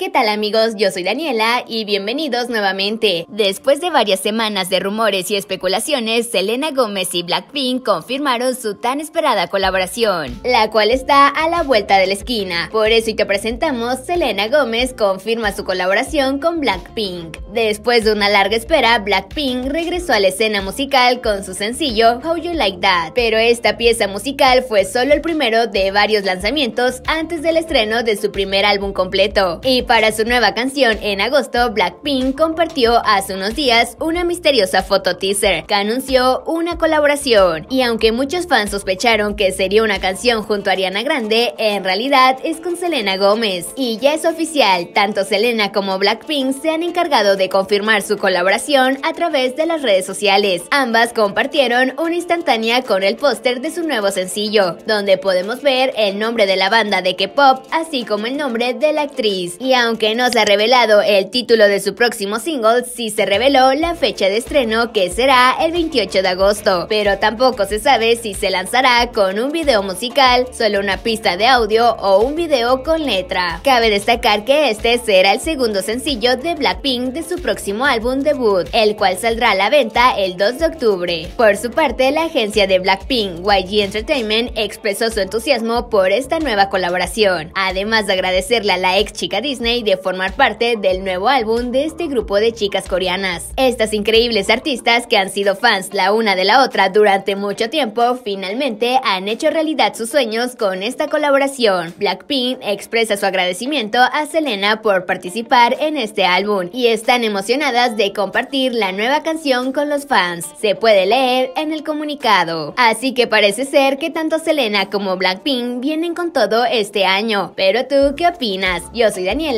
¿Qué tal amigos? Yo soy Daniela y bienvenidos nuevamente. Después de varias semanas de rumores y especulaciones, Selena Gómez y Blackpink confirmaron su tan esperada colaboración, la cual está a la vuelta de la esquina. Por eso y te presentamos, Selena Gómez confirma su colaboración con Blackpink. Después de una larga espera, Blackpink regresó a la escena musical con su sencillo How You Like That, pero esta pieza musical fue solo el primero de varios lanzamientos antes del estreno de su primer álbum completo. Y para su nueva canción en agosto, Blackpink compartió hace unos días una misteriosa foto teaser que anunció una colaboración. Y aunque muchos fans sospecharon que sería una canción junto a Ariana Grande, en realidad es con Selena Gómez. Y ya es oficial, tanto Selena como Blackpink se han encargado de confirmar su colaboración a través de las redes sociales. Ambas compartieron una instantánea con el póster de su nuevo sencillo, donde podemos ver el nombre de la banda de K-pop, así como el nombre de la actriz. Y aunque no se ha revelado el título de su próximo single, sí se reveló la fecha de estreno que será el 28 de agosto, pero tampoco se sabe si se lanzará con un video musical, solo una pista de audio o un video con letra. Cabe destacar que este será el segundo sencillo de Blackpink de su próximo álbum debut, el cual saldrá a la venta el 2 de octubre. Por su parte, la agencia de Blackpink, YG Entertainment, expresó su entusiasmo por esta nueva colaboración, además de agradecerle a la ex chica Disney de formar parte del nuevo álbum de este grupo de chicas coreanas. Estas increíbles artistas que han sido fans la una de la otra durante mucho tiempo, finalmente han hecho realidad sus sueños con esta colaboración. Blackpink expresa su agradecimiento a Selena por participar en este álbum y están emocionadas de compartir la nueva canción con los fans. Se puede leer en el comunicado. Así que parece ser que tanto Selena como Blackpink vienen con todo este año. Pero tú, ¿qué opinas? Yo soy Daniela